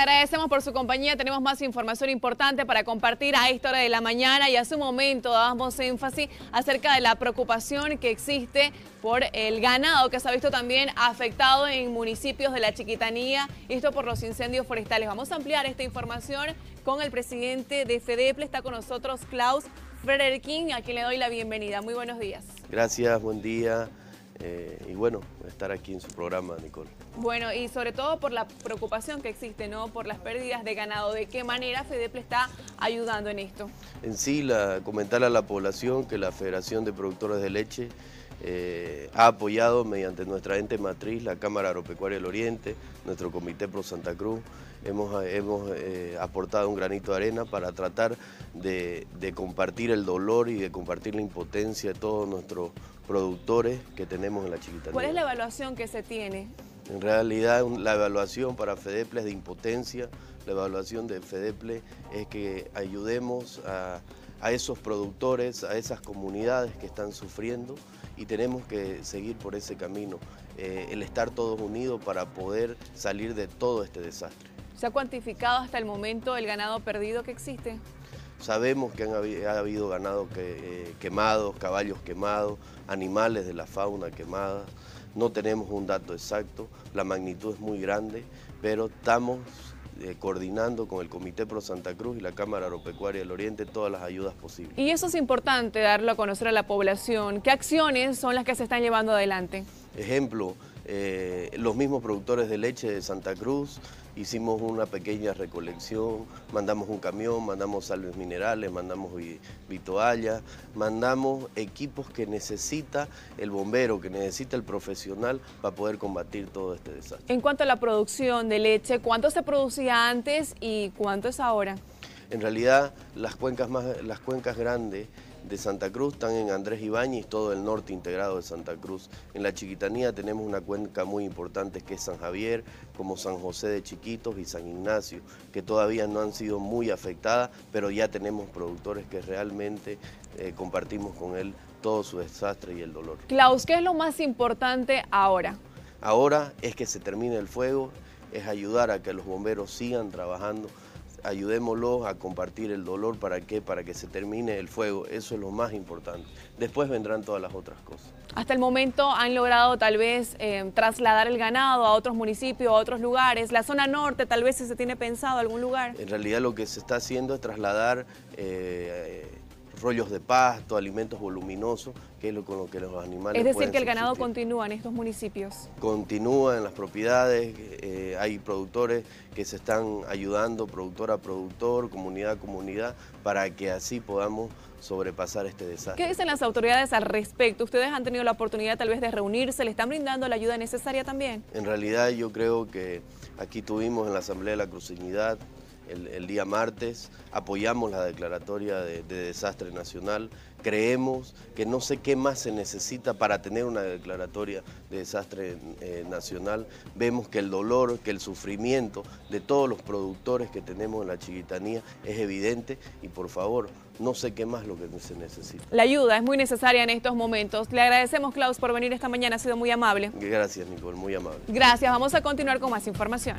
agradecemos por su compañía. Tenemos más información importante para compartir a esta hora de la mañana y hace un momento damos énfasis acerca de la preocupación que existe por el ganado que se ha visto también afectado en municipios de la Chiquitanía, esto por los incendios forestales. Vamos a ampliar esta información con el presidente de FEDEPLE. Está con nosotros Klaus Frederkin, a quien le doy la bienvenida. Muy buenos días. Gracias, buen día. Eh, y bueno, estar aquí en su programa, Nicole. Bueno, y sobre todo por la preocupación que existe, ¿no? Por las pérdidas de ganado. ¿De qué manera FEDEPLE está ayudando en esto? En sí, la, comentar a la población que la Federación de Productores de Leche eh, ha apoyado mediante nuestra ente matriz, la Cámara Agropecuaria del Oriente, nuestro Comité Pro Santa Cruz, hemos, eh, hemos eh, aportado un granito de arena para tratar de, compartir el dolor y de compartir la impotencia de todos nuestros productores que tenemos en la Chiquitanía. ¿Cuál es la evaluación que se tiene? En realidad la evaluación para FEDEPLE es de impotencia, la evaluación de FEDEPLE es que ayudemos a a esos productores, a esas comunidades que están sufriendo y tenemos que seguir por ese camino, eh, el estar todos unidos para poder salir de todo este desastre. ¿Se ha cuantificado hasta el momento el ganado perdido que existe? Sabemos que ha habido ganado eh, quemado, caballos quemados, animales de la fauna quemadas. No tenemos un dato exacto, la magnitud es muy grande, pero estamos eh, coordinando con el Comité Pro Santa Cruz y la Cámara Agropecuaria del Oriente todas las ayudas posibles. Y eso es importante darlo a conocer a la población. ¿Qué acciones son las que se están llevando adelante? Ejemplo, eh, los mismos productores de leche de Santa Cruz hicimos una pequeña recolección, mandamos un camión, mandamos salves minerales, mandamos vitoallas, mandamos equipos que necesita el bombero, que necesita el profesional para poder combatir todo este desastre. En cuanto a la producción de leche, ¿cuánto se producía antes y cuánto es ahora? En realidad, las cuencas, más, las cuencas grandes de Santa Cruz, están en Andrés Ibáñez, todo el norte integrado de Santa Cruz. En la Chiquitanía tenemos una cuenca muy importante que es San Javier, como San José de Chiquitos y San Ignacio, que todavía no han sido muy afectadas, pero ya tenemos productores que realmente eh, compartimos con él todo su desastre y el dolor. Klaus, ¿qué es lo más importante ahora? Ahora es que se termine el fuego, es ayudar a que los bomberos sigan trabajando ayudémoslos a compartir el dolor, ¿para qué? Para que se termine el fuego, eso es lo más importante. Después vendrán todas las otras cosas. Hasta el momento han logrado tal vez eh, trasladar el ganado a otros municipios, a otros lugares, la zona norte tal vez si se tiene pensado algún lugar. En realidad lo que se está haciendo es trasladar... Eh, rollos de pasto, alimentos voluminosos, que es lo con lo que los animales. Es decir, que el ganado continúa en estos municipios. Continúa en las propiedades, eh, hay productores que se están ayudando, productor a productor, comunidad a comunidad, para que así podamos sobrepasar este desastre. ¿Qué dicen las autoridades al respecto? ¿Ustedes han tenido la oportunidad tal vez de reunirse? ¿Le están brindando la ayuda necesaria también? En realidad yo creo que aquí tuvimos en la Asamblea de la Unidad el, día martes, apoyamos la declaratoria de, desastre nacional, creemos que no sé qué más se necesita para tener una declaratoria de desastre eh, nacional, vemos que el dolor, que el sufrimiento de todos los productores que tenemos en la chiquitanía es evidente y por favor, no sé qué más lo que se necesita. La ayuda es muy necesaria en estos momentos. Le agradecemos, Klaus, por venir esta mañana, ha sido muy amable. Gracias, Nicole, muy amable. Gracias, vamos a continuar con más información.